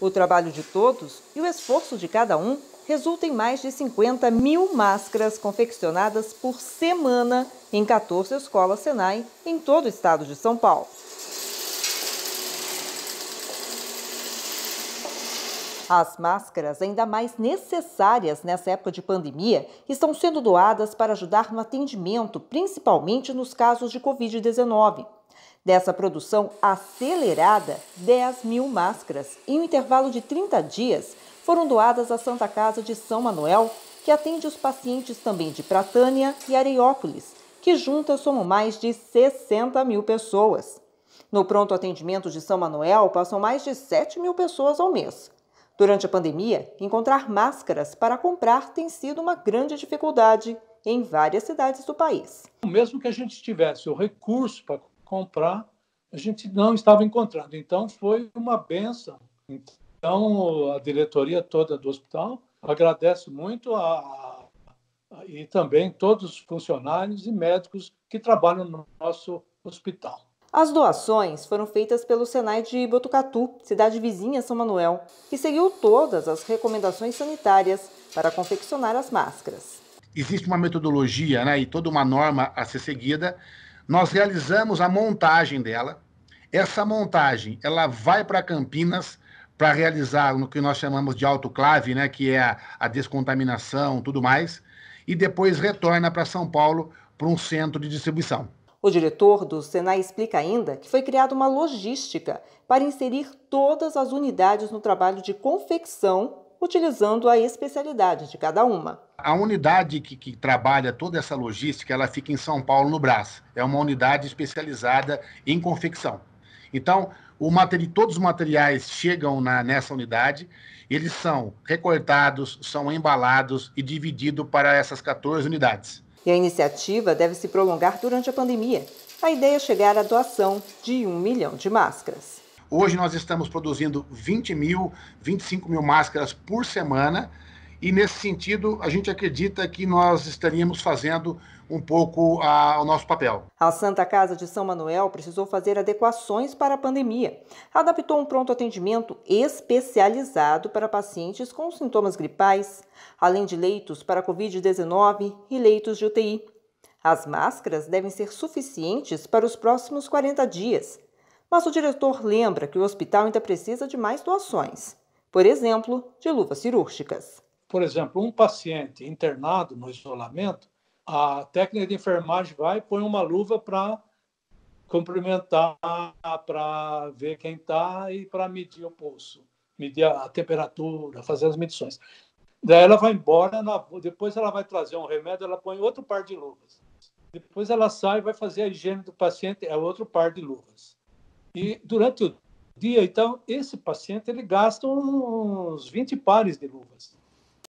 O trabalho de todos e o esforço de cada um resulta em mais de 50 mil máscaras confeccionadas por semana em 14 escolas Senai em todo o estado de São Paulo. As máscaras, ainda mais necessárias nessa época de pandemia, estão sendo doadas para ajudar no atendimento, principalmente nos casos de Covid-19. Dessa produção acelerada, 10 mil máscaras em um intervalo de 30 dias foram doadas à Santa Casa de São Manuel, que atende os pacientes também de Pratânia e Areiópolis, que juntas somam mais de 60 mil pessoas. No pronto atendimento de São Manuel passam mais de 7 mil pessoas ao mês. Durante a pandemia, encontrar máscaras para comprar tem sido uma grande dificuldade em várias cidades do país. Mesmo que a gente tivesse o recurso para comprar, a gente não estava encontrando. Então, foi uma benção. Então, a diretoria toda do hospital agradece muito a, a, e também todos os funcionários e médicos que trabalham no nosso hospital. As doações foram feitas pelo Senai de Botucatu, cidade vizinha São Manuel, que seguiu todas as recomendações sanitárias para confeccionar as máscaras. Existe uma metodologia né, e toda uma norma a ser seguida nós realizamos a montagem dela. Essa montagem, ela vai para Campinas para realizar no que nós chamamos de autoclave, né, que é a, a descontaminação, tudo mais, e depois retorna para São Paulo para um centro de distribuição. O diretor do Senai explica ainda que foi criada uma logística para inserir todas as unidades no trabalho de confecção, utilizando a especialidade de cada uma a unidade que, que, trabalha toda essa logística, ela fica em São Paulo, no Brás. É uma unidade especializada em confecção. Então, o todos os materiais chegam na, nessa unidade, eles são recortados, são embalados e divididos para essas 14 unidades. E a iniciativa deve se prolongar durante a pandemia. A ideia é chegar à doação de um milhão de máscaras. Hoje nós estamos produzindo 20 mil, 25 mil máscaras por semana e nesse sentido a gente acredita que nós estaríamos fazendo um pouco a, o nosso papel. A Santa Casa de São Manuel precisou fazer adequações para a pandemia. Adaptou um pronto atendimento especializado para pacientes com sintomas gripais, além de leitos para Covid-19 e leitos de UTI. As máscaras devem ser suficientes para os próximos 40 dias, mas o diretor lembra que o hospital ainda precisa de mais doações, por exemplo, de luvas cirúrgicas. Por exemplo, um paciente internado no isolamento, a técnica de enfermagem vai e põe uma luva para cumprimentar, para ver quem está e para medir o pulso, medir a temperatura, fazer as medições. Daí ela vai embora, depois ela vai trazer um remédio, ela põe outro par de luvas. Depois ela sai e vai fazer a higiene do paciente, é outro par de luvas. E durante o dia, então, esse paciente ele gasta uns 20 pares de luvas.